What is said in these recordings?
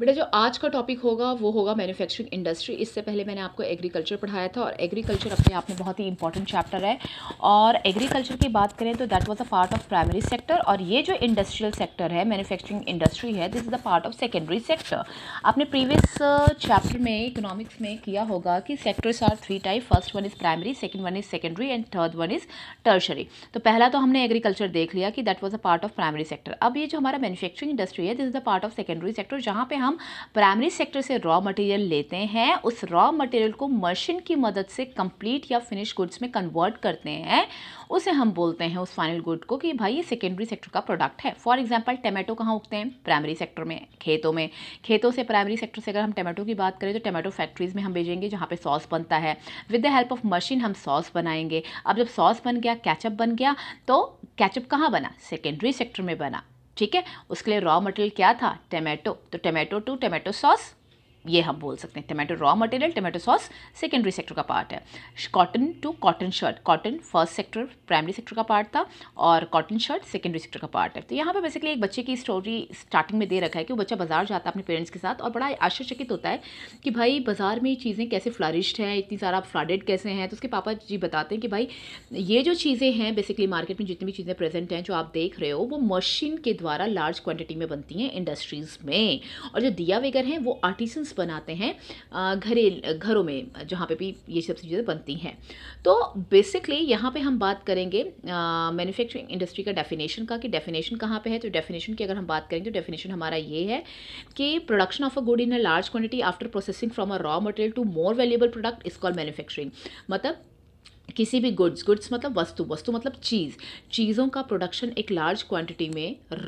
बेटा जो आज का टॉपिक होगा वो होगा मैन्युफैक्चरिंग इंडस्ट्री इससे पहले मैंने आपको एग्रीकल्चर पढ़ाया था और एग्रीकल्चर अपने आप में बहुत ही इंपॉर्टेंट चैप्टर है और एग्रीकल्चर की बात करें तो that was a part of primary sector और ये जो इंडस्ट्रियल सेक्टर है मैनुफैक्चरिंग इंडस्ट्री है this is the part of secondary sector आपने प्रीवियस चैप्टर uh, में इकोनॉमिक्स में किया होगा कि sectors are three type first one is primary second one is secondary and third one is tertiary तो पहला तो हमने एग्रीकल्चर देख लिया कि that was a part of primary sector अब ये जो हमारा मैनुफैक्चरिंग इंडस्ट्री है this is the part of secondary sector जहाँ पे हम हम प्राइमरी सेक्टर से रॉ मटेरियल लेते हैं उस रॉ मटेरियल को मशीन की मदद से कंप्लीट या फिनिश गुड्स में कन्वर्ट करते हैं उसे हम बोलते हैं उस फाइनल गुड को कि भाई ये सेकेंडरी सेक्टर का प्रोडक्ट है फॉर एग्जाम्पल टमाटो कहाँ उगते हैं प्राइमरी सेक्टर में खेतों में खेतों से प्राइमरी सेक्टर से अगर हम टमाटो की बात करें तो टमाटो फैक्ट्रीज़ में हम भेजेंगे जहाँ पे सॉस बनता है with the help of machine हम सॉस बनाएंगे अब जब सॉस बन गया कैचअप बन गया तो कैचअप कहाँ बना सेकेंडरी सेक्टर में बना ठीक है उसके लिए रॉ मटेरियल क्या था टमेटो तो टमेटो टू टमेटो सॉस ये हम बोल सकते हैं tomato raw material tomato sauce secondary sector का पार्ट है cotton to cotton shirt cotton first sector primary sector का पार्ट था और कॉटन शर्ट सेकेंडरी सेक्टर का पार्ट है तो यहाँ पे बेसिकली एक बच्चे की स्टोरी स्टार्टिंग में दे रखा है कि वो बच्चा बाजार जाता है अपने पेरेंट्स के साथ और बड़ा आश्चर्यचकित होता है कि भाई बाजार में चीज़ें कैसे फ्लारिश्ड हैं इतनी सारा फ्लाडेड कैसे हैं तो उसके पापा जी बताते हैं कि भाई ये जो चीज़ें हैं बेसिकली मार्केट में जितनी भी चीज़ें प्रेजेंट हैं जो आप देख रहे हो वो मशीन के द्वारा लार्ज क्वान्टिटी में बनती हैं इंडस्ट्रीज़ में और जो दिया वेगर हैं वो आर्टिसन ड्रिंक्स बनाते हैं घरे घरों में जहाँ पे भी ये सब चीज़ें बनती हैं तो बेसिकली यहाँ पे हम बात करेंगे मैन्युफैक्चरिंग इंडस्ट्री का डेफिनेशन का कि डेफिनेशन कहाँ पे है तो डेफिनेशन की अगर हम बात करेंगे तो डेफिनेशन हमारा ये है कि production of a good in a large quantity after processing from a raw material to more valuable product is call manufacturing मतलब किसी भी गुड्स गुड्स मतलब वस्तु वस्तु मतलब चीज़ चीज़ों का प्रोडक्शन एक लार्ज क्वांटिटी में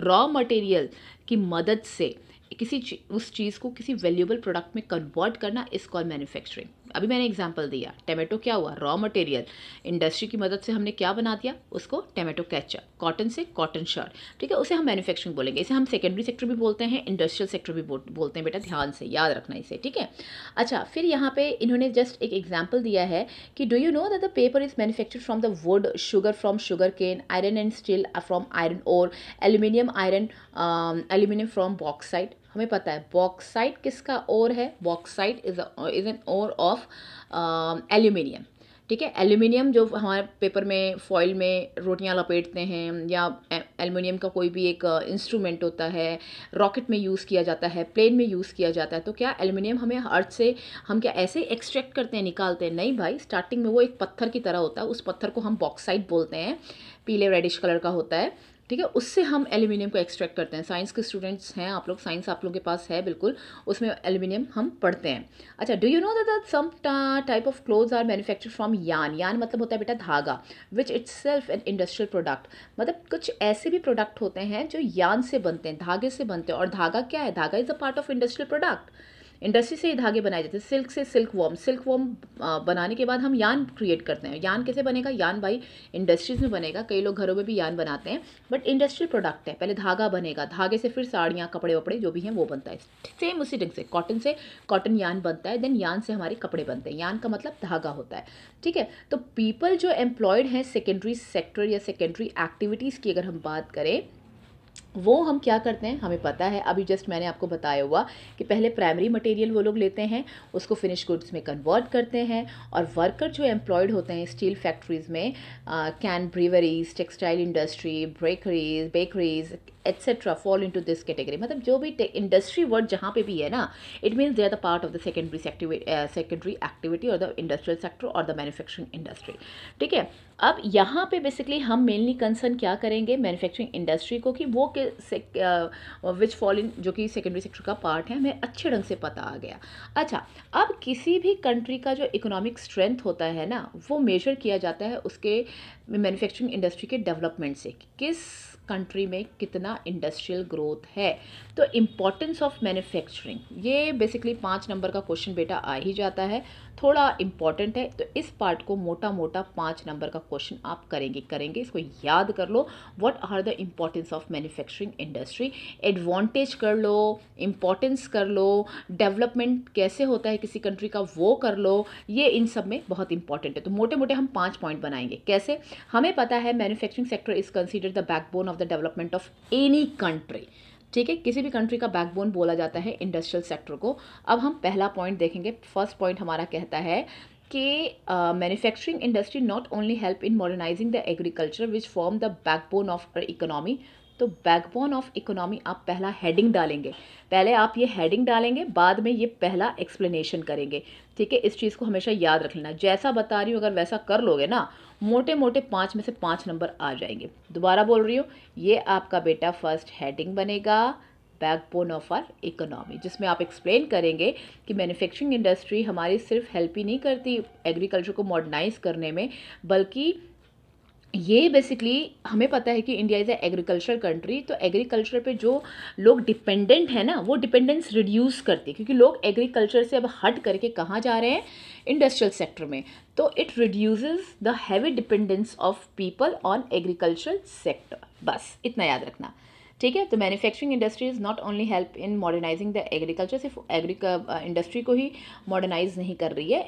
रॉ मटेरियल की मदद से किसी ची, उस चीज़ को किसी वैल्यूबल प्रोडक्ट में कन्वर्ट करना इस कॉल मैन्युफैक्चरिंग अभी मैंने एग्जांपल दिया टमाटो क्या हुआ रॉ मटेरियल इंडस्ट्री की मदद से हमने क्या बना दिया उसको टमाटो कैचअप कॉटन से कॉटन शर्ट ठीक है उसे हम मैन्युफैक्चरिंग बोलेंगे इसे हम सेकेंडरी सेक्टर भी बोलते हैं इंडस्ट्रियल सेक्टर भी बोलते हैं बेटा ध्यान से याद रखना इसे ठीक है अच्छा फिर यहाँ पर इन्होंने जस्ट एक एग्जाम्पल दिया है कि do you know that the paper is manufacture from the wood sugar from sugar cane iron and steel from iron और aluminium iron aluminium from bauxite हमें पता है बॉक्साइट किसका ओर है bauxite is is an ore of aluminium ठीक है aluminium जो हमारे पेपर में फॉइल में रोटियां लपेटते हैं या एल्यूमिनियम का कोई भी एक इंस्ट्रूमेंट uh, होता है रॉकेट में यूज़ किया जाता है प्लेन में यूज़ किया जाता है तो क्या एल्यूमिनियम हमें अर्थ से हम क्या ऐसे एक्सट्रैक्ट करते हैं निकालते हैं नहीं भाई स्टार्टिंग में वो एक पत्थर की तरह होता है उस पत्थर को हम बॉक्साइट बोलते हैं पीले रेडिश कलर का होता है ठीक है उससे हम एल्यूमिनियम को एक्सट्रैक्ट करते हैं साइंस के स्टूडेंट्स हैं आप लोग साइंस आप लोग के पास है बिल्कुल उसमें एल्यूमिनियम हम पढ़ते हैं अच्छा do you know that some type of cloth are manufacture from yarn yarn मतलब होता है बेटा धागा which itself an industrial product मतलब कुछ ऐसे भी प्रोडक्ट होते हैं जो यान से बनते हैं धागे से बनते हैं और धागा क्या है धागा is a part of industrial product industry से ही धागे बनाए जाते हैं सिल्क से सिल्क वॉम सिल्क वॉम बनाने के बाद हम यान क्रिएट करते हैं यान कैसे बनेगा यान भाई इंडस्ट्रीज़ में बनेगा कई लोग घरों में भी यान बनाते हैं बट इंडस्ट्रियल प्रोडक्ट है पहले धागा बनेगा धागे से फिर साड़ियाँ कपड़े वपड़े जो भी हैं वो बनता है सेम उसी ढंग से कॉटन से कॉटन यान बनता है देन यान से हमारे कपड़े बनते हैं यान का मतलब धागा होता है ठीक है तो पीपल जो एम्प्लॉयड हैं सेकेंडरी सेक्टर या सेकेंडरी एक्टिविटीज़ की अगर हम बात करें वो हम क्या करते हैं हमें पता है अभी जस्ट मैंने आपको बताया हुआ कि पहले प्राइमरी मटेरियल वो लोग लेते हैं उसको फिनिश गुड्स में कन्वर्ट करते हैं और वर्कर जो एम्प्लॉयड होते हैं स्टील फैक्ट्रीज़ में can breweries textile industry bakeries bakeries etcetera fall into this category मतलब जो भी इंडस्ट्री वर्ड जहाँ पे भी है ना it means they are the part of the secondary secondary activity और द इंडस्ट्रियल सेक्टर और द मैन्युफैक्चरिंग इंडस्ट्री ठीक है अब यहाँ पे बेसिकली हम मेनली कंसर्न क्या करेंगे मैन्युफैक्चरिंग इंडस्ट्री को कि वो के विच फॉल इन जो कि सेकेंडरी सेक्टर का पार्ट है हमें अच्छे ढंग से पता आ गया अच्छा अब किसी भी कंट्री का जो इकोनॉमिक स्ट्रेंथ होता है ना वो मेजर किया जाता है उसके मैन्युफैक्चरिंग इंडस्ट्री के डेवलपमेंट से किस कंट्री में कितना इंडस्ट्रियल ग्रोथ है तो इम्पॉर्टेंस ऑफ मैन्युफैक्चरिंग ये बेसिकली पाँच नंबर का क्वेश्चन बेटा आ ही जाता है थोड़ा इम्पॉर्टेंट है तो इस पार्ट को मोटा मोटा पाँच नंबर का क्वेश्चन आप करेंगे करेंगे इसको याद कर लो what are the importance of manufacturing industry advantage कर लो इम्पॉर्टेंस कर लो डेवलपमेंट कैसे होता है किसी कंट्री का वो कर लो ये इन सब में बहुत इंपॉर्टेंट है तो मोटे मोटे हम पाँच पॉइंट बनाएंगे कैसे हमें पता है manufacturing sector is consider the backbone of the development of any country ठीक है किसी भी कंट्री का बैकबोन बोला जाता है इंडस्ट्रियल सेक्टर को अब हम पहला पॉइंट देखेंगे फर्स्ट पॉइंट हमारा कहता है कि manufacturing industry not only help in modernising the agriculture which form the backbone of our economy तो बैकबोन ऑफ इकोनॉमी आप पहला हेडिंग डालेंगे पहले आप ये हेडिंग डालेंगे बाद में ये पहला एक्सप्लेनेशन करेंगे ठीक है इस चीज़ को हमेशा याद रख लेना जैसा बता रही हूँ अगर वैसा कर लोगे ना मोटे मोटे पाँच में से पाँच नंबर आ जाएंगे दोबारा बोल रही हूँ ये आपका बेटा फर्स्ट हेडिंग बनेगा बैकबोन ऑफ आर इकोनॉमी जिसमें आप एक्सप्लेन करेंगे कि मैन्युफैक्चरिंग इंडस्ट्री हमारी सिर्फ हेल्प ही नहीं करती एग्रीकल्चर को मॉडर्नाइज करने में बल्कि ये बेसिकली हमें पता है कि India is a agriculture country तो एग्रीकल्चर पे जो लोग डिपेंडेंट हैं ना वो डिपेंडेंस रिड्यूस करती है क्योंकि लोग एग्रीकल्चर से अब हट करके कहाँ जा रहे हैं इंडस्ट्रियल सेक्टर में तो it reduce the heavy dependence of people on agriculture sector बस इतना याद रखना ठीक है तो manufacturing industry is not only help in modernising the agriculture सिर्फ एग्री इंडस्ट्री uh, को ही मॉडर्नाइज नहीं कर रही है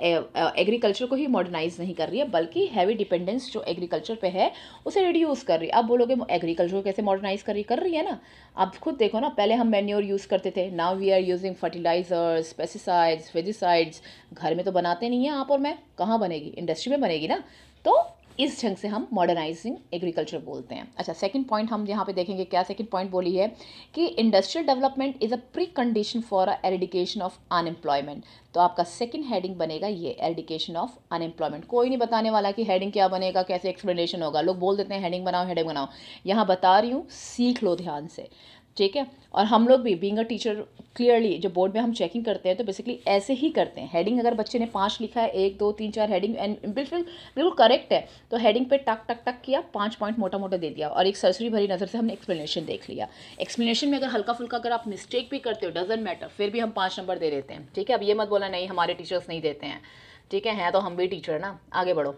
एग्रीकल्चर को ही मॉडर्नाइज नहीं कर रही है बल्कि हैवी डिपेंडेंस जो एग्रीकल्चर पे है उसे रिड्यूस कर रही है आप बोलोगे एग्रीकल्चर को कैसे मॉडर्नाइज कर रही कर रही है ना आप खुद देखो ना पहले हम मैन्योर यूज़ करते थे now we are using fertilisers pesticides weedicides घर में तो बनाते नहीं हैं आप और मैं कहाँ बनेगी इंडस्ट्री में बनेगी ना तो इस ढंग से हम मॉडर्नाइजिंग एग्रीकल्चर बोलते हैं अच्छा सेकंड पॉइंट हम यहाँ पे देखेंगे क्या सेकंड पॉइंट बोली है कि industrial development is a precondition for a eradication of unemployment तो आपका सेकंड हेडिंग बनेगा ये एरिडिकेशन ऑफ अनएम्प्लॉयमेंट कोई नहीं बताने वाला कि हेडिंग क्या बनेगा कैसे एक्सप्लेनेशन होगा लोग बोल देते हैं हेडिंग बनाओ हेडिंग बनाओ यहाँ बता रही हूँ सीख लो ध्यान से ठीक है और हम लोग भी बींग अ टीचर क्लियरली जो बोर्ड में हम चेकिंग करते हैं तो बेसिकली ऐसे ही करते हैं हेडिंग अगर बच्चे ने पाँच लिखा है एक दो तीन चार हेडिंग एंड बिल्कुल बिल्कुल करेक्ट है तो हेडिंग पे टक टक टक किया पाँच पॉइंट मोटा मोटा दे दिया और एक सरसरी भरी नज़र से हमने एक्सप्लेनेशन देख लिया एक्सप्लेनेशन में अगर हल्का फुल्का अगर आप मिस्टेक भी करते हो डजेंट मैटर फिर भी हम पाँच नंबर दे देते हैं ठीक है अब ये मत बोला नहीं हमारे टीचर्स नहीं देते हैं ठीक है हैं तो हम भी टीचर ना आगे बढ़ो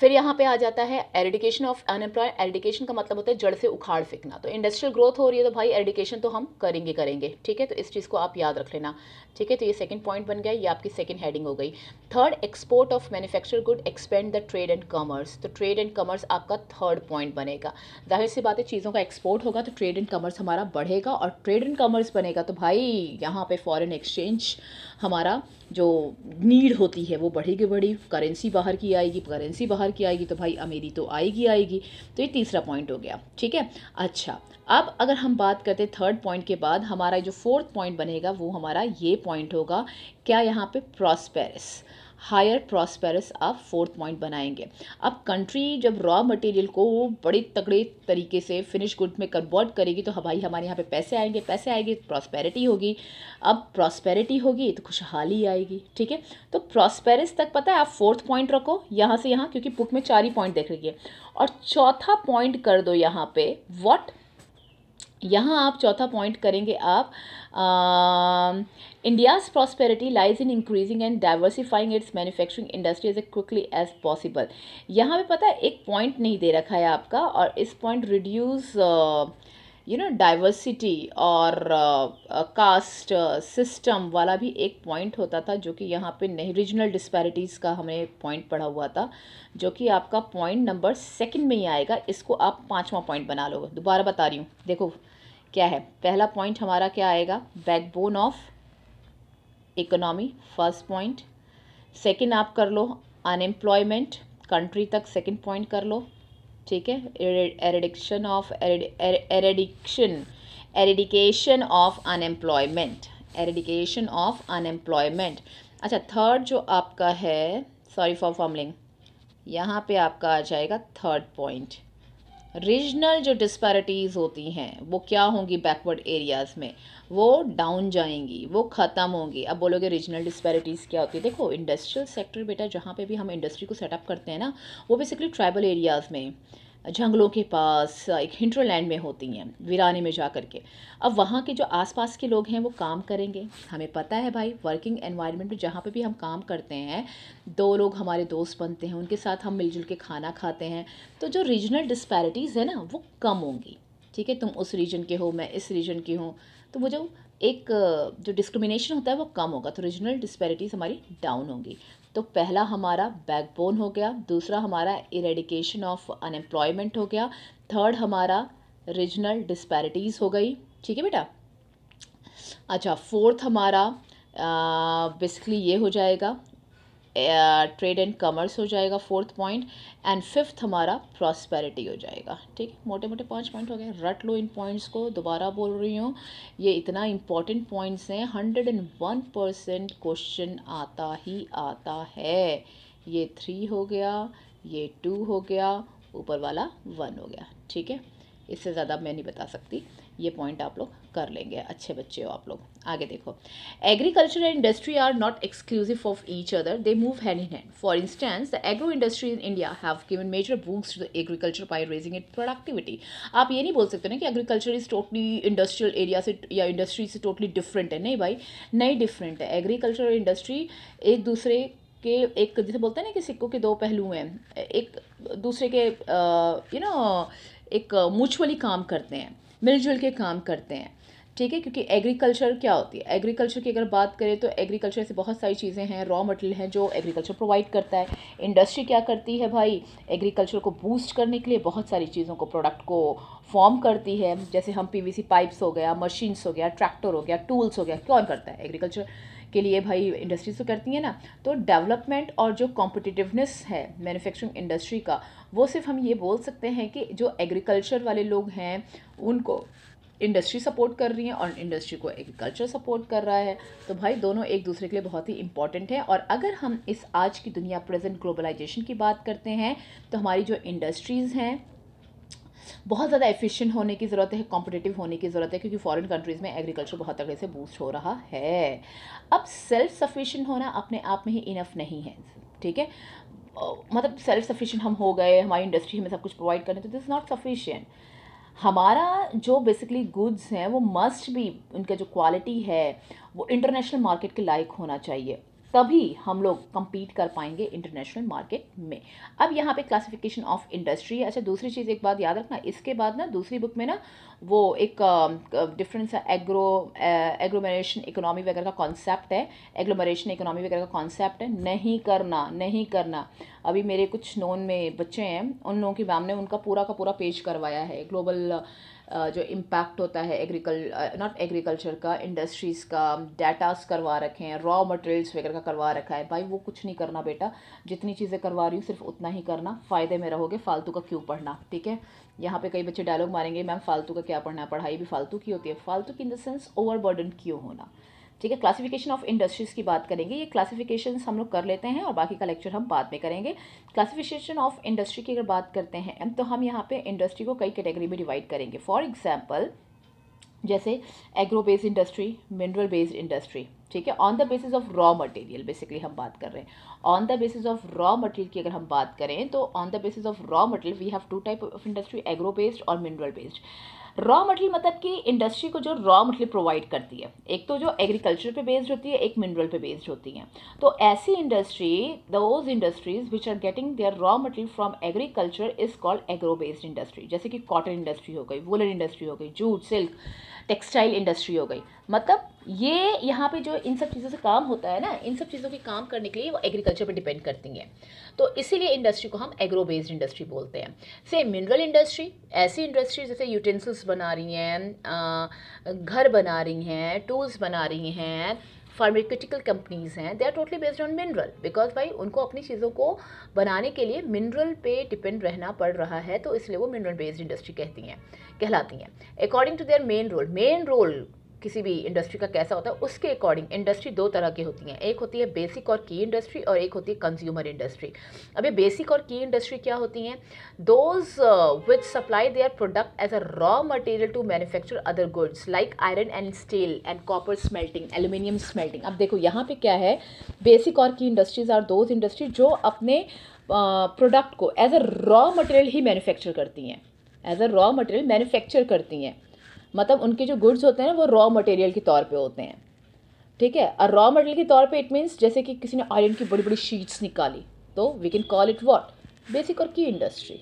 फिर यहाँ पे आ जाता है एरिडिकेशन ऑफ अनएम्प्लॉय एरिडिकेशन का मतलब होता है जड़ से उखाड़ फेंकना तो इंडस्ट्रियल ग्रोथ हो रही है तो भाई एरिडिकेशन तो हम करेंगे करेंगे ठीक है तो इस चीज़ को आप याद रख लेना ठीक है तो ये सेकंड पॉइंट बन गया ये आपकी सेकंड हेडिंग हो गई third export of manufacture good expand the trade and commerce तो ट्रेड एंड कॉमर्स आपका थर्ड पॉइंट बनेगा जाहिर सी बात है चीज़ों का एक्सपोर्ट होगा तो ट्रेड एंड कॉमर्स हमारा बढ़ेगा और ट्रेड एंड कॉमर्स बनेगा तो भाई यहाँ पर फॉरन एक्सचेंज हमारा जो नीड होती है वो बढ़ेगी बढ़ी करेंसी बाहर की आएगी करेंसी बाहर की आएगी तो भाई अमेरी तो आएगी आएगी तो ये तीसरा पॉइंट हो गया ठीक है अच्छा अब अगर हम बात करते थर्ड पॉइंट के बाद हमारा जो फोर्थ पॉइंट बनेगा वो हमारा ये पॉइंट होगा क्या यहाँ पे प्रॉस्पेरस हायर प्रॉस्पेरस आप फोर्थ पॉइंट बनाएंगे अब कंट्री जब रॉ मटेरियल को बड़े तगड़े तरीके से फिनिश गुड में कन्वर्ट करेगी तो भाई हमारे यहाँ पे पैसे आएंगे पैसे आएंगे प्रॉस्पेरिटी होगी अब प्रॉस्पेरिटी होगी तो खुशहाली आएगी ठीक है तो प्रॉस्पेरस तक पता है आप फोर्थ पॉइंट रखो यहाँ से यहाँ क्योंकि बुक में चार ही पॉइंट देख रही है और चौथा पॉइंट कर दो यहाँ पे वॉट यहाँ आप चौथा पॉइंट करेंगे आप India's prosperity lies in increasing and diversifying its manufacturing industry as a quickly as possible यहाँ पे पता है एक पॉइंट नहीं दे रखा है आपका और इस point reduce you know diversity और caste uh, system uh, uh वाला भी एक पॉइंट होता था जो कि यहाँ पे नहीं रीजनल डिस्पैरिटीज़ का हमें पॉइंट पढ़ा हुआ था जो कि आपका पॉइंट नंबर सेकंड में ही आएगा इसको आप पांचवा पॉइंट बना लोगे दोबारा बता रही हूँ देखो क्या है पहला पॉइंट हमारा क्या आएगा backbone of economy first point second आप कर लो अनएम्प्लॉयमेंट कंट्री तक सेकंड पॉइंट कर लो ठीक है eradication of eradication eradication of unemployment eradication of unemployment अच्छा थर्ड जो आपका है सॉरी फॉर फॉर्मलिंग यहाँ पे आपका आ जाएगा थर्ड पॉइंट रीजनल जो डिस्पैरिटीज़ होती हैं वो क्या होंगी बैकवर्ड एरियाज़ में वो डाउन जाएंगी वो ख़त्म होंगी अब बोलोगे रीजनल डिस्पैरिटीज़ क्या होती है देखो इंडस्ट्रियल सेक्टर बेटा जहाँ पे भी हम इंडस्ट्री को सेटअप करते हैं ना वो बेसिकली ट्राइबल एरियाज़ में जंगलों के पास एक हिंटरलैंड में होती हैं वीरानी में जा कर के अब वहाँ के जो आसपास के लोग हैं वो काम करेंगे हमें पता है भाई वर्किंग एनवायरनमेंट में जहाँ पे भी हम काम करते हैं दो लोग हमारे दोस्त बनते हैं उनके साथ हम मिलजुल के खाना खाते हैं तो जो रीजनल डिस्पैरिटीज़ है ना वो कम होंगी ठीक है तुम उस रीजन के हो मैं इस रीजन की हूँ तो वो जो एक जो डिस्क्रिमिनेशन होता है वो कम होगा तो रीजनल डिस्पैरिटीज़ हमारी डाउन होंगी तो पहला हमारा बैकबोन हो गया दूसरा हमारा इरेडिकेशन ऑफ अनएम्प्लॉयमेंट हो गया थर्ड हमारा रीजनल डिस्पैरिटीज़ हो गई ठीक है बेटा अच्छा फोर्थ हमारा बेसिकली ये हो जाएगा ट्रेड एंड कमर्स हो जाएगा फोर्थ पॉइंट एंड फिफ्थ हमारा प्रॉस्पेरिटी हो जाएगा ठीक है मोटे मोटे पांच पॉइंट हो गए रट लो इन पॉइंट्स को दोबारा बोल रही हूँ ये इतना इंपॉर्टेंट पॉइंट्स हैं hundred and one percent question आता ही आता है ये थ्री हो गया ये टू हो गया ऊपर वाला वन हो गया ठीक है इससे ज़्यादा मैं नहीं बता सकती ये पॉइंट आप लोग कर लेंगे अच्छे बच्चे हो आप लोग आगे देखो agriculture and industry are not exclusive of each other they move hand in hand for instance the agro industry in India have given major boost to the agriculture by raising it productivity आप ये नहीं बोल सकते ना कि agriculture is totally industrial area से या industry से टोटली डिफरेंट है नहीं भाई नहीं डिफरेंट है एग्रीकल्चर और इंडस्ट्री एक दूसरे के एक जैसे बोलते हैं ना कि सिक्कों के दो पहलू हैं एक दूसरे के यू नो एक म्यूचुअली काम करते हैं मिलजुल के काम करते हैं ठीक है क्योंकि एग्रीकल्चर क्या होती है एग्रीकल्चर की अगर बात करें तो एग्रीकल्चर से बहुत सारी चीज़ें हैं रॉ मटेरियल हैं जो एग्रीकल्चर प्रोवाइड करता है इंडस्ट्री क्या करती है भाई एग्रीकल्चर को बूस्ट करने के लिए बहुत सारी चीज़ों को प्रोडक्ट को फॉर्म करती है जैसे हम पीवीसी पाइप्स हो गया मशीन्स हो गया ट्रैक्टर हो गया टूल्स हो गया कौन करता है एग्रीकल्चर के लिए भाई इंडस्ट्रीज तो करती है ना तो डेवलपमेंट और जो कॉम्पिटिटिवनेस है मैन्युफैक्चरिंग इंडस्ट्री का वो सिर्फ हम ये बोल सकते हैं कि जो एग्रीकल्चर वाले लोग हैं उनको इंडस्ट्री सपोर्ट कर रही है और इंडस्ट्री को एग्रीकल्चर सपोर्ट कर रहा है तो भाई दोनों एक दूसरे के लिए बहुत ही इंपॉर्टेंट है और अगर हम इस आज की दुनिया प्रेजेंट ग्लोबलाइजेशन की बात करते हैं तो हमारी जो इंडस्ट्रीज़ हैं बहुत ज़्यादा एफिशिएंट होने की ज़रूरत है कॉम्पिटेटिव होने की ज़रूरत है क्योंकि फॉरेन कंट्रीज़ में एग्रीकल्चर बहुत तगड़े से बूस्ट हो रहा है अब सेल्फ सफिशेंट होना अपने आप में ही इनफ नहीं है ठीक है मतलब सेल्फ सफिशेंट हम हो गए हमारी इंडस्ट्री हमें सब कुछ प्रोवाइड करें तो दिस नॉट सफिशियंट हमारा जो बेसिकली गुड्स हैं वो मस्ट भी उनका जो क्वालिटी है वो इंटरनेशनल मार्केट के लायक होना चाहिए तभी हम लोग कंपीट कर पाएंगे इंटरनेशनल मार्केट में अब यहाँ पे क्लासिफिकेशन ऑफ इंडस्ट्री अच्छा दूसरी चीज़ एक बात याद रखना इसके बाद ना दूसरी बुक में ना वो एक डिफरेंस है एग्रो एग्रोमेशन इकोनॉमी वगैरह का कॉन्सेप्ट है एग्रोमेशन इकोनॉमी वगैरह का कॉन्सेप्ट है नहीं करना नहीं करना अभी मेरे कुछ नोन में बच्चे हैं उन लोगों की मैम ने उनका पूरा का पूरा पेश करवाया है ग्लोबल जो इम्पैक्ट होता है एग्रीकल नॉट एग्रीकल्चर का इंडस्ट्रीज़ का डाटास करवा रखे हैं रॉ मटेरियल्स वगैरह का करवा रखा है भाई वो कुछ नहीं करना बेटा जितनी चीज़ें करवा रही हूँ सिर्फ उतना ही करना फ़ायदे में रहोगे फालतू का क्यों पढ़ना ठीक है यहाँ पे कई बच्चे डायलॉग मारेंगे मैम फालतू का क्या पढ़ना है पढ़ाई भी फालतू की होती है फालतू की इन द सेंस ओवरबर्डन क्यों होना ठीक है क्लासिफिकेशन ऑफ इंडस्ट्रीज़ की बात करेंगे ये क्लासिफिकेशन हम लोग कर लेते हैं और बाकी का लेक्चर हम बाद में करेंगे क्लासिफिकेशन ऑफ इंडस्ट्री की अगर बात करते हैं तो हम यहाँ पे इंडस्ट्री को कई कैटेगरी में डिवाइड करेंगे फॉर एग्जाम्पल जैसे agro based industry mineral based industry ठीक है on the basis of raw material basically हम बात कर रहे हैं on the basis of raw material की अगर हम बात करें तो on the basis of raw material we have two type of industry agro based और मिनरल बेस्ड रॉ मटेरियल मतलब कि इंडस्ट्री को जो रॉ मटेरियल प्रोवाइड करती है एक तो जो एग्रीकल्चर पे बेस्ड होती है एक मिनरल पे बेस्ड होती है तो ऐसी industry those industries which are getting their raw material from agriculture is called agro based industry जैसे कि कॉटन इंडस्ट्री हो गई वुलन इंडस्ट्री हो गई जूट सिल्क टेक्सटाइल इंडस्ट्री हो गई मतलब ये यहाँ पे जो इन सब चीज़ों से काम होता है ना इन सब चीज़ों के काम करने के लिए वो एग्रीकल्चर पे डिपेंड करती हैं तो इसीलिए इंडस्ट्री को हम एग्रो बेस्ड इंडस्ट्री बोलते हैं से मिनरल इंडस्ट्री ऐसी इंडस्ट्री जैसे यूटेंसिल्स टूल्स बना रही हैं घर बना रही हैं टूल्स बना रही हैं फार्माक्यूटिकल कंपनीज़ हैं they are totally based on mineral because भाई उनको अपनी चीज़ों को बनाने के लिए मिनरल पे डिपेंड रहना पड़ रहा है तो इसलिए वो मिनरल बेस्ड इंडस्ट्री कहती हैं कहलाती हैं according to their main role main role किसी भी इंडस्ट्री का कैसा होता है उसके अकॉर्डिंग इंडस्ट्री दो तरह की होती हैं एक होती है बेसिक और की इंडस्ट्री और एक होती है कंज्यूमर इंडस्ट्री अब ये बेसिक और की इंडस्ट्री क्या होती हैं those which supply their product as a raw material to manufacture other goods like iron and steel and copper smelting aluminium smelting अब देखो यहाँ पर क्या है बेसिक और की इंडस्ट्रीज आर दोज इंडस्ट्री जो अपने प्रोडक्ट uh, को एज अ रॉ मटेरियल ही मैन्युफैक्चर करती हैं as a raw material manufacture करती हैं मतलब उनके जो गुड्स होते हैं वो रॉ मटेरियल के तौर पे होते हैं ठीक है और रॉ मटेरियल के तौर पे इट मीन्स जैसे कि किसी ने आयरन की बड़ी बड़ी शीट्स निकाली तो we can call it what basic और की इंडस्ट्री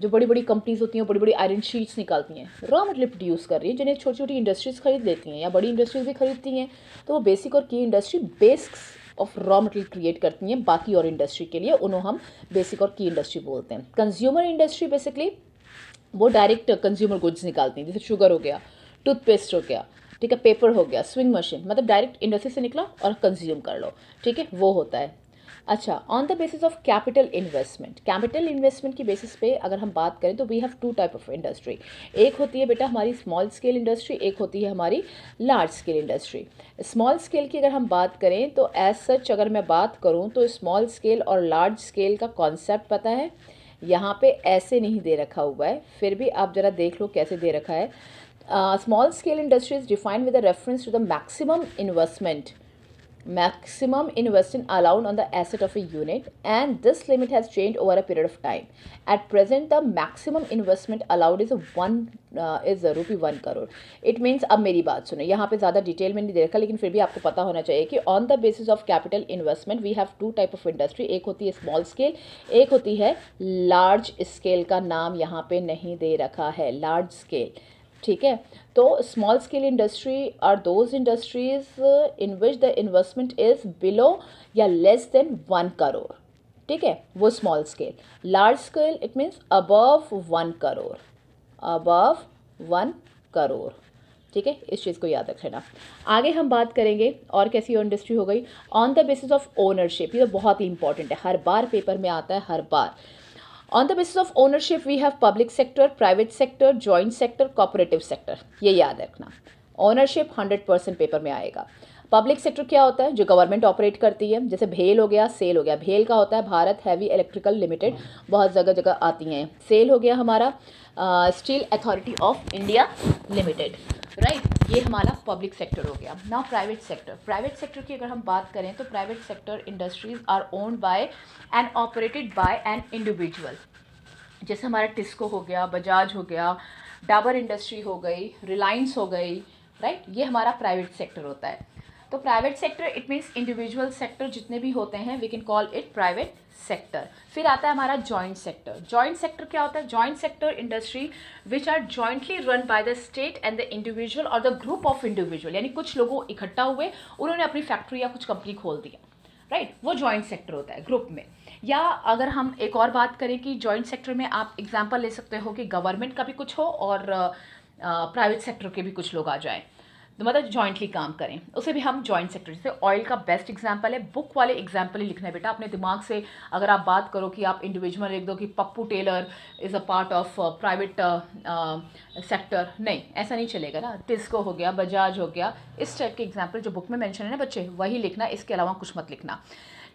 जो बड़ी बड़ी कंपनीज होती हैं बड़ी बड़ी आयरन शीट्स निकालती हैं रॉ मटेरियल प्रोड्यूस कर रही है जिन्हें छोटी छोटी इंडस्ट्रीज़ खरीद लेती हैं या बड़ी इंडस्ट्रीज भी खरीदती हैं तो वो बेसिक और key industry basic of raw material create करती हैं बाकी और इंडस्ट्री के लिए उन्होंने हम बेसिक और की इंडस्ट्री बोलते हैं कंज्यूमर इंडस्ट्री बेसिकली वो डायरेक्ट कंज्यूमर गुड्स निकालती हैं जैसे शुगर हो गया टूथपेस्ट हो गया ठीक है पेपर हो गया स्विंग मशीन मतलब डायरेक्ट इंडस्ट्री से निकला और कंज्यूम कर लो ठीक है वो होता है अच्छा on the basis of capital investment capital investment की बेसिस पे अगर हम बात करें तो we have two type of industry एक होती है बेटा हमारी स्मॉल स्केल इंडस्ट्री एक होती है हमारी large scale industry small scale की अगर हम बात करें तो एज सच अगर मैं बात करूँ तो स्मॉल स्केल और लार्ज स्केल का कॉन्सेप्ट पता है यहाँ पे ऐसे नहीं दे रखा हुआ है फिर भी आप ज़रा देख लो कैसे दे रखा है small scale industries defined with reference to the maximum investment maximum investment allowed on the asset of a unit and this limit has changed over a period of time at present the maximum investment allowed is one uh, is rupee one crore it means अब मेरी बात सुनो यहाँ पे ज़्यादा detail में नहीं दे रखा लेकिन फिर भी आपको पता होना चाहिए कि on the basis of capital investment we have two type of industry एक होती है स्मॉल स्केल एक होती है लार्ज स्केल का नाम यहाँ पे नहीं दे रखा है लार्ज स्केल ठीक है तो small scale industry are those industries in which the investment is below या लेस देन वन करोड़ ठीक है वो small scale large scale it means above one crore above one crore ठीक है इस चीज़ को याद रखना आगे हम बात करेंगे और कैसी इंडस्ट्री हो गई on the basis of ownership ये तो बहुत ही इंपॉर्टेंट है हर बार पेपर में आता है हर बार on the basis of ownership we have public sector private sector joint sector cooperative sector ये याद रखना ओनरशिप हंड्रेड परसेंट पेपर में आएगा पब्लिक सेक्टर क्या होता है जो गवर्नमेंट ऑपरेट करती है जैसे भेल हो गया सेल हो गया भेल का होता है भारत हैवी इलेक्ट्रिकल लिमिटेड बहुत जगह जगह आती हैं सेल हो गया हमारा Steel Authority of India Limited right ये हमारा पब्लिक सेक्टर हो गया now private sector private sector की अगर हम बात करें तो private sector industries are owned by and operated by an individual जैसे हमारा टिस्को हो गया बजाज हो गया डाबर इंडस्ट्री हो गई रिलायंस हो गई राइट right? ये हमारा प्राइवेट सेक्टर होता है तो private sector it means individual sector जितने भी होते हैं we can call it private sector फिर आता है हमारा जॉइंट सेक्टर जॉइंट सेक्टर क्या होता है joint sector industry which are jointly run by the state and the individual और द ग्रुप ऑफ इंडिविजुअल यानी कुछ लोगों इकट्ठा हुए उन्होंने अपनी फैक्ट्री या कुछ कंपनी खोल दिया राइट right? वो जॉइंट सेक्टर होता है ग्रुप में या अगर हम एक और बात करें कि जॉइंट सेक्टर में आप एग्जाम्पल ले सकते हो कि गवर्नमेंट का भी कुछ हो और प्राइवेट uh, सेक्टर uh, के भी कुछ लोग आ जाएँ तो मतलब जॉइंटली काम करें उसे भी हम जॉइंट सेक्टर जैसे ऑयल का बेस्ट एग्जाम्पल है बुक वाले एग्जाम्पल ही लिखना है बेटा अपने दिमाग से अगर आप बात करो कि आप इंडिविजुअल लिख दो कि Pappu tailor is a part of private sector नहीं ऐसा नहीं चलेगा ना टिस्को हो गया बजाज हो गया इस टाइप के एग्जाम्पल जो बुक में मैंशन है ना बच्चे वही लिखना इसके अलावा कुछ मत लिखना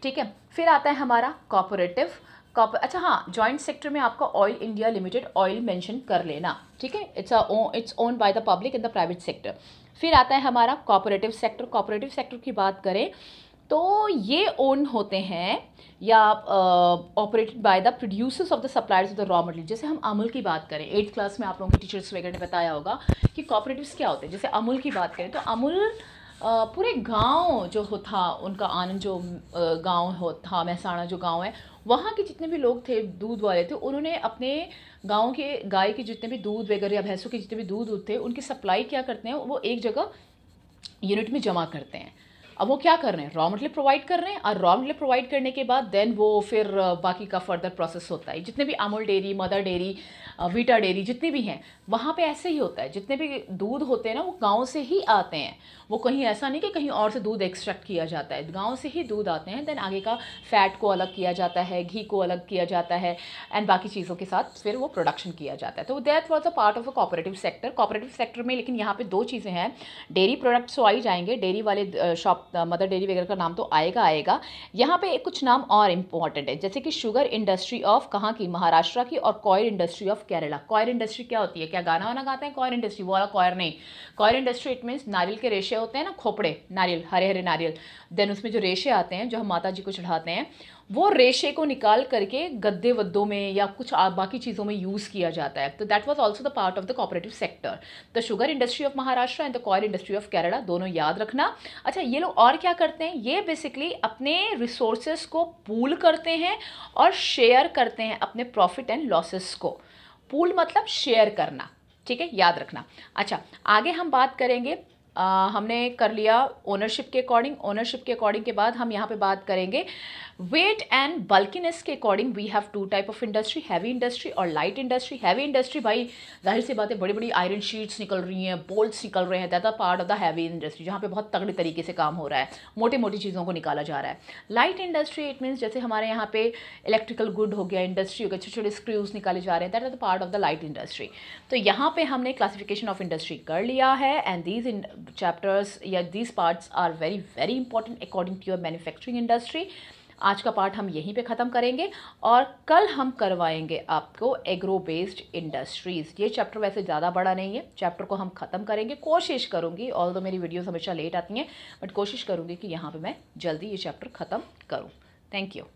ठीक है फिर आता है हमारा कॉपरेटिव अच्छा हाँ जॉइंट सेक्टर में आपका Oil India Limited oil mention कर लेना ठीक है it's it's own by the public in the private sector फिर आता है हमारा कॉपरेटिव सेक्टर कॉपरेटिव सेक्टर की बात करें तो ये ओन होते हैं या operated by the producers of the suppliers of the raw material जैसे हम अमूल की बात करें एट्थ क्लास में आप लोगों के टीचर्स वगैरह ने बताया होगा कि कॉपरेटिव्स क्या होते हैं जैसे अमूल की बात करें तो अमूल पूरे गांव जो था उनका आनंद जो गांव हो था महसाणा जो गांव है वहाँ के जितने भी लोग थे दूध वाले थे उन्होंने अपने गांव के गाय के जितने भी दूध वगैरह या भैंसों के जितने भी दूध दूध थे उनकी सप्लाई क्या करते हैं वो एक जगह यूनिट में जमा करते हैं अब वो क्या कर रहे हैं रॉ मटेरियल प्रोवाइड कर रहे हैं और रॉ मटेरियल प्रोवाइड करने के बाद देन वो फिर बाकी का फर्दर प्रोसेस होता है जितने भी Amul dairy Mother Dairy Vita dairy जितनी भी हैं वहाँ पे ऐसे ही होता है जितने भी दूध होते हैं ना वो गाँव से ही आते हैं वो कहीं ऐसा नहीं कि कहीं और से दूध एक्सट्रैक्ट किया जाता है गाँव से ही दूध आते हैं देन आगे का फैट को अलग किया जाता है घी को अलग किया जाता है एंड बाकी चीज़ों के साथ फिर वो प्रोडक्शन किया जाता है तो that was a part of a cooperative sector cooperative sector में लेकिन यहाँ पर दो चीज़ें हैं डेयरी प्रोडक्ट्स तो आ ही जाएंगे डेयरी वाले शॉप मदर डेयरी वगैरह का नाम तो आएगा आएगा यहाँ पे कुछ नाम और इम्पॉर्टेंट है जैसे कि शुगर इंडस्ट्री ऑफ कहाँ की महाराष्ट्र की और coir industry of Kerala coir industry क्या होती है क्या गाना वाना गाते हैं कॉयर इंडस्ट्री वो वाला कॉयर नहीं कॉयर इंडस्ट्री इट मीन्स नारियल के रेशे होते हैं ना खोपड़े नारियल हरे हरे नारियल देन उसमें जो रेशे आते हैं जो हम माता जी को चढ़ाते हैं वो रेशे को निकाल करके गद्दे वद्दों में या कुछ बाकी चीज़ों में यूज़ किया जाता है तो that was also the part of the cooperative sector the sugar industry of Maharashtra and the coir industry of Kerala दोनों याद रखना अच्छा ये लोग और क्या करते हैं ये बेसिकली अपने रिसोर्सेस को पूल करते हैं और शेयर करते हैं अपने प्रॉफिट एंड लॉसेस को पूल मतलब शेयर करना ठीक है याद रखना अच्छा आगे हम बात करेंगे आ, हमने कर लिया ओनरशिप के अकॉर्डिंग ओनरशिप के अकॉर्डिंग के बाद हम यहाँ पे बात करेंगे वेट एंड बल्किनेस के according we have two type of industry heavy industry और लाइट इंडस्ट्री हैवी इंडस्ट्री भाई जाहिर सी बात है बड़ी बड़ी आयरन शीट्स निकल रही हैं बोल्ट्स निकल रहे हैं that are part of the heavy industry जहाँ पे बहुत तगड़े तरीके से काम हो रहा है मोटी मोटी चीज़ों को निकाला जा रहा है लाइट इंडस्ट्री इट मीन्स जैसे हमारे यहाँ पे इलेक्ट्रिकल गुड हो गया इंडस्ट्री हो गया छोटे छोटे स्क्रूज निकाले जा रहे हैं that are the part of the light industry तो यहाँ पर हमने क्लासिफिकेशन ऑफ इंडस्ट्री कर लिया है एंड दीज चैप्टर्स या these parts are very very important according to your manufacturing industry आज का पार्ट हम यहीं पे ख़त्म करेंगे और कल हम करवाएंगे आपको एग्रो बेस्ड इंडस्ट्रीज़ ये चैप्टर वैसे ज़्यादा बड़ा नहीं है चैप्टर को हम ख़त्म करेंगे कोशिश करूँगी ऑल दो मेरी वीडियोज़ हमेशा लेट आती हैं बट कोशिश करूँगी कि यहाँ पर मैं जल्दी ये चैप्टर ख़त्म करूँ थैंक यू